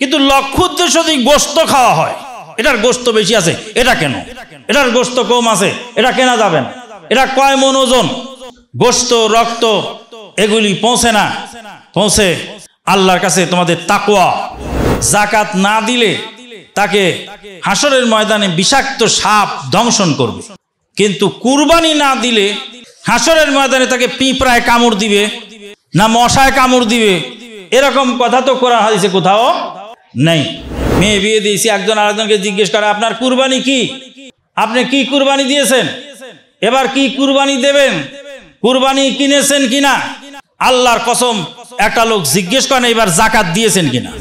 কিন্তু লক্ষ উদ্দেশ্য যদি গোস্ত খাওয়া হয় এটার গোস্ত বেশি আছে এটা কেন এটার গোস্ত কম আছে এটা কেনা যাবে না এটা কয় মন ওজন গোস্ত রক্ত এগুলি পৌঁছে না পৌঁছে আল্লাহর কাছে তোমাদের তাকোয়া জাকাত না দিলে তাকে হাসরের ময়দানে বিষাক্ত সাপ দংশন করবে কিন্তু কুরবানি না দিলে হাসরের ময়দানে তাকে পিঁপড়ায় কামড় দিবে না মশায় কামড় দিবে এরকম কথা তো করা হয়েছে কোথাও নেই মেয়ে বিয়ে দিয়েছি একজন আরেকজনকে জিজ্ঞেস করে আপনার কুরবানি কি আপনি কি কুরবানি দিয়েছেন এবার কি কুরবানি দেবেন কুরবানি কিনেছেন কিনা আল্লাহর কসম একটা লোক জিজ্ঞেস করেন এবার জাকাত দিয়েছেন কিনা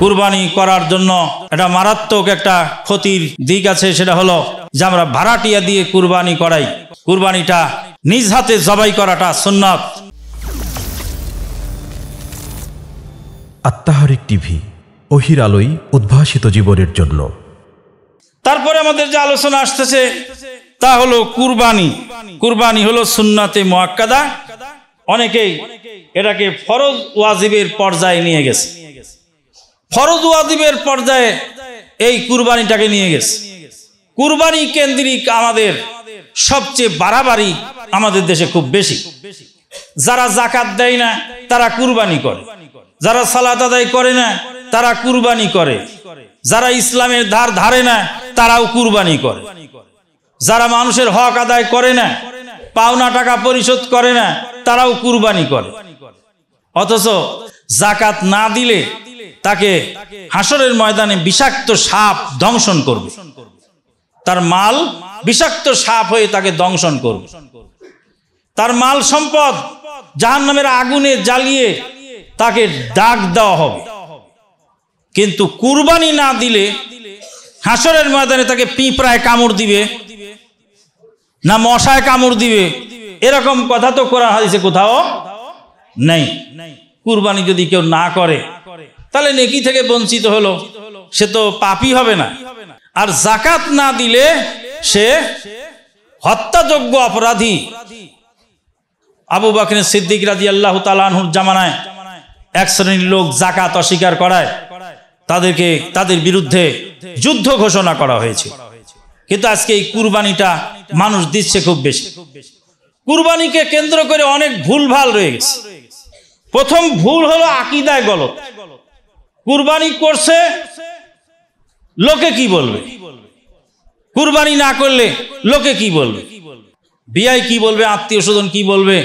কুরবানি করার জন্য এটা মারাত্মক একটা ক্ষতির দিক আছে সেটা হলো যে আমরা ভাড়াটিয়া দিয়ে কুরবানি করাই কুরবানিটা নিজ হাতে জবাই করাটা সন্ন্যত আত্মাহারিক টিভি অহির আলোয় উদ্ভাসিত জীবনের জন্য তারপরে আমাদের যে আলোচনা আসতেছে তা হলো কুরবানি কুরবানি হলো সুন্নাতে মোয়াক্কাদা অনেকেই এটাকে ফরজ ওয়াজিবের পর্যায়ে নিয়ে গেছে ফরজ ওয়াজিবের পর্যায়ে এই কুরবানিটাকে নিয়ে গেছে কুরবানি কেন্দ্রিক আমাদের সবচেয়ে বাড়াবাড়ি আমাদের দেশে খুব বেশি যারা জাকাত দেয় না তারা কুরবানি করে যারা সালাত আদায় করে না তারা কুরবানি করে যারা ইসলামের ধার ধারে না তারাও কুরবানি করে যারা মানুষের হক আদায় করে না পাওনা টাকা পরিশোধ করে না তারাও কুরবানি করে অথচ জাকাত না দিলে তাকে হাসরের ময়দানে বিষাক্ত সাপ দংশন করবে তার মাল বিষাক্ত সাপ হয়ে তাকে দংশন করবে তার মাল সম্পদ জাহান নামের আগুনে জ্বালিয়ে তাকে ডাক দেওয়া হবে কিন্তু কুরবানি না দিলে হাসরের ময়দানে তাকে পিঁপড়ায় কামড় দিবে না মশায় কামড় দিবে এরকম কথা তো করা হয়েছে কোথাও নেই কুরবানি যদি কেউ না করে তাহলে নেকি থেকে বঞ্চিত হলো সে তো পাপি হবে না আর জাকাত না দিলে সে হত্যাযোগ্য অপরাধী আবু বাকরের সিদ্দিক রাজি আল্লাহ তালানহুর জামানায় এক শ্রেণীর লোক জাকাত অস্বীকার করায় তাদেরকে তাদের বিরুদ্ধে যুদ্ধ ঘোষণা করা হয়েছে কিন্তু আজকে এই কুরবানিটা মানুষ দিচ্ছে খুব বেশি কুরবানিকে কেন্দ্র করে অনেক ভুল ভাল রয়ে গেছে প্রথম ভুল হলো আকিদায় গলত কুরবানি করছে লোকে কি বলবে কুরবানি না করলে লোকে কি বলবে বিয়াই কি বলবে আত্মীয় স্বজন কি বলবে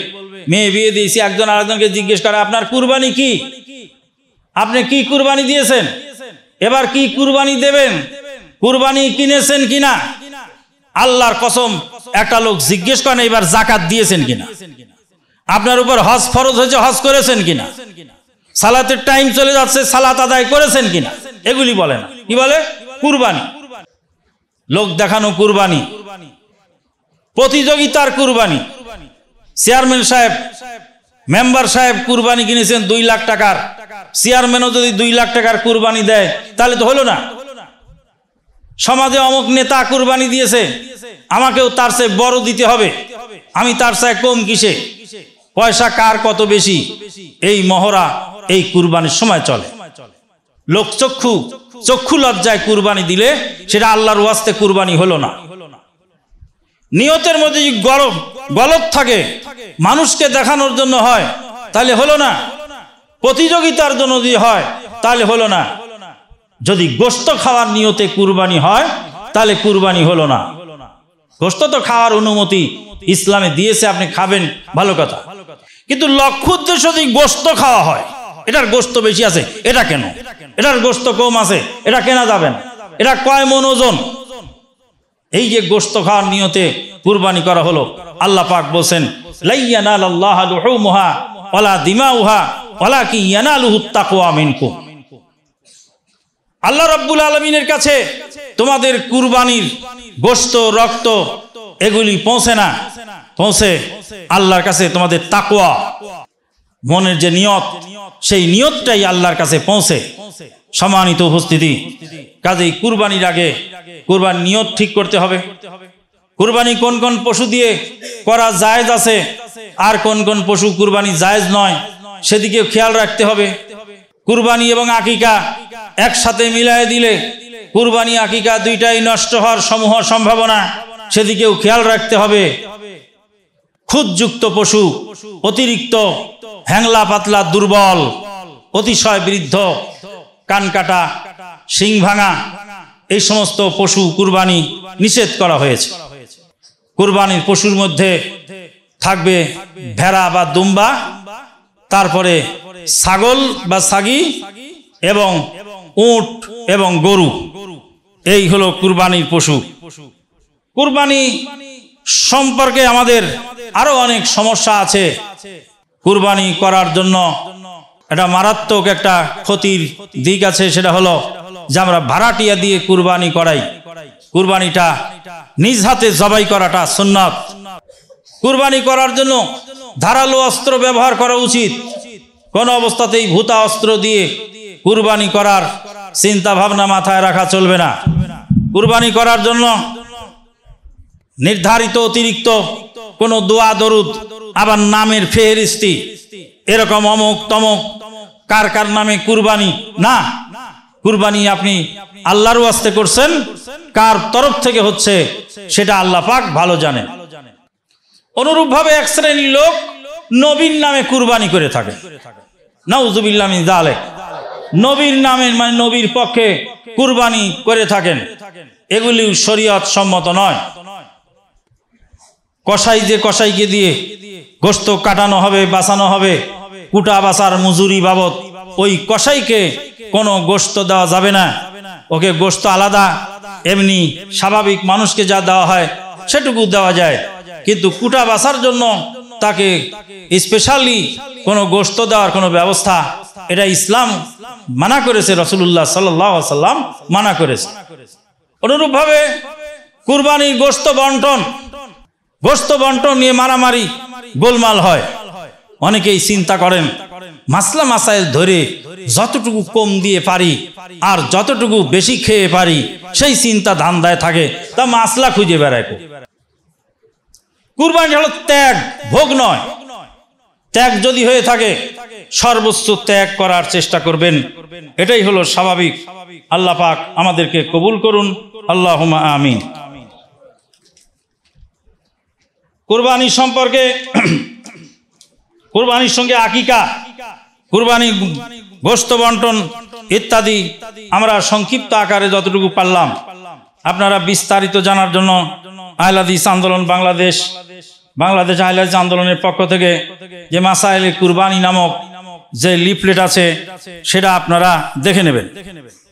মেয়ে বিয়ে দিয়েছি একজন আরেকজনকে জিজ্ঞেস করে আপনার কুরবানি কি আপনি কি কুরবানি দিয়েছেন এবার কি কুরবানি দেবেন কুরবানি কিনেছেন কিনা আল্লাহর কসম একটা লোক জিজ্ঞেস করেন এবার জাকাত দিয়েছেন কিনা আপনার উপর হজ ফরজ হয়েছে হজ করেছেন কিনা সালাতের টাইম চলে যাচ্ছে সালাত আদায় করেছেন কিনা এগুলি বলে না কি বলে কুরবানি লোক দেখানো কুরবানি প্রতিযোগিতার কুরবানি চেয়ারম্যান সাহেব মেম্বার সাহেব কুরবানি কিনেছেন দুই লাখ টাকার চেয়ারম্যানও যদি দুই লাখ টাকার কুরবানি দেয় তাহলে তো হলো না সমাজে অমুক নেতা কুরবানি দিয়েছে আমাকেও তার সে বড় দিতে হবে আমি তার সাথে কম কিসে পয়সা কার কত বেশি এই মহড়া এই কুরবানির সময় চলে চক্ষু চক্ষু লজ্জায় কুরবানি দিলে সেটা আল্লাহর ওয়াস্তে কুরবানি হলো না নিয়তের মধ্যে গরম গলত থাকে মানুষকে দেখানোর জন্য হয় তাহলে হলো না প্রতিযোগিতার জন্য যদি হয় তাহলে হলো না যদি গোস্ত খাওয়ার নিয়তে কুরবানি হয় তাহলে কুরবানি হলো না গোস্ত তো খাওয়ার অনুমতি ইসলামে দিয়েছে আপনি খাবেন ভালো কথা কিন্তু লক্ষ্য উদ্দেশ্য যদি গোস্ত খাওয়া হয় এটার গোস্ত বেশি আছে এটা কেন এটার গোস্ত কম আছে এটা কেনা যাবেন এটা কয় মনোজন এই যে গোস্ত খাওয়ার নিয়তে কুরবানি করা হলো আল্লাহ পাক বলছেন আল্লাহ আল্লাহ রব্বুল আলমিনের কাছে তোমাদের কুরবানির গোস্ত রক্ত এগুলি পৌঁছে না পৌঁছে আল্লাহর কাছে তোমাদের তাকোয়া মনের যে নিয়ত সেই নিয়তটাই আল্লাহর কাছে পৌঁছে সম্মানিত উপস্থিতি কাজেই কুরবানির আগে কুরবান নিয়ত ঠিক করতে হবে কুরবানি কোন কোন পশু দিয়ে করা জায়েজ আছে আর কোন কোন পশু কুরবানি জায়েজ নয় সেদিকে খেয়াল রাখতে হবে কুরবানি এবং আকিকা একসাথে মিলায়ে দিলে কুরবানি আকিকা দুইটাই নষ্ট হওয়ার সমূহ সম্ভাবনা সেদিকেও খেয়াল রাখতে হবে খুদযুক্ত পশু অতিরিক্ত হ্যাংলা পাতলা দুর্বল অতিশয় বৃদ্ধ কান কাটা ভাঙা এই সমস্ত পশু কুরবানি নিষেধ করা হয়েছে কুরবানির পশুর মধ্যে থাকবে ভেড়া বা দুম্বা তারপরে ছাগল বা সাগি এবং উট এবং গরু এই হলো কুরবানির পশু কুরবানি সম্পর্কে আমাদের আরো অনেক সমস্যা আছে কুরবানি করার জন্য একটা মারাত্মক একটা ক্ষতির দিক আছে সেটা হলো যে আমরা ভাড়াটিয়া দিয়ে কুরবানি করাই কুরবানিটা নিজ হাতে জবাই করাটা সুন্নাত কুরবানি করার জন্য ধারালো অস্ত্র ব্যবহার করা উচিত কোন অবস্থাতেই ভূতা অস্ত্র দিয়ে কুরবানি করার চিন্তা ভাবনা মাথায় রাখা চলবে না কুরবানি করার জন্য নির্ধারিত অতিরিক্ত কোনো দোয়া দরুদ আবার নামের ফেহরিস্তি এরকম অমুক তমুক কার কার নামে কুরবানি না কুরবানি আপনি আল্লাহর ওয়াস্তে করছেন কার তরফ থেকে হচ্ছে সেটা আল্লাহ পাক ভালো জানেন অনুরূপভাবে এক শ্রেণীর লোক নবীর নামে কুরবানি করে থাকে নাউজুবিল্লামিন জালে নবীর নামে মানে নবীর পক্ষে কুরবানি করে থাকেন এগুলিও শরীয়ত সম্মত নয় কষাই যে কষাইকে দিয়ে গোস্ত কাটানো হবে বাঁচানো হবে কুটা বাসার মজুরি বাবদ ওই কসাইকে কোনো গোস্ত দেওয়া যাবে না ওকে গোস্ত আলাদা এমনি স্বাভাবিক মানুষকে যা দেওয়া হয় সেটুকু দেওয়া যায় কিন্তু কুটা বাসার জন্য তাকে স্পেশালি কোনো গোস্ত দেওয়ার কোনো ব্যবস্থা এটা ইসলাম মানা করেছে রসুল্লাহ সাল্লাম মানা করেছে অনুরূপভাবে কুরবানির গোস্ত বন্টন গোস্ত বন্টন নিয়ে মারামারি গোলমাল হয় অনেকেই চিন্তা করেন মাসলা মাসাইল ধরে যতটুকু কম দিয়ে পারি আর যতটুকু বেশি খেয়ে পারি সেই চিন্তা ধান্দায় থাকে তা মাসলা খুঁজে বেড়ায় কুরবানি হলো ত্যাগ ভোগ নয় ত্যাগ যদি হয়ে থাকে সর্বোচ্চ ত্যাগ করার চেষ্টা করবেন এটাই হলো স্বাভাবিক আল্লাহ পাক আমাদেরকে কবুল করুন আল্লাহ আমিন কোরবানি সম্পর্কে কোরবানির সঙ্গে আকিকা কোরবানি গোস্ত বন্টন ইত্যাদি আমরা সংক্ষিপ্ত আকারে যতটুকু পারলাম আপনারা বিস্তারিত জানার জন্য আহলাদিস আন্দোলন বাংলাদেশ বাংলাদেশ আহলাদিস আন্দোলনের পক্ষ থেকে যে মাসাইল কুরবানি নামক যে লিফলেট আছে সেটা আপনারা দেখে নেবেন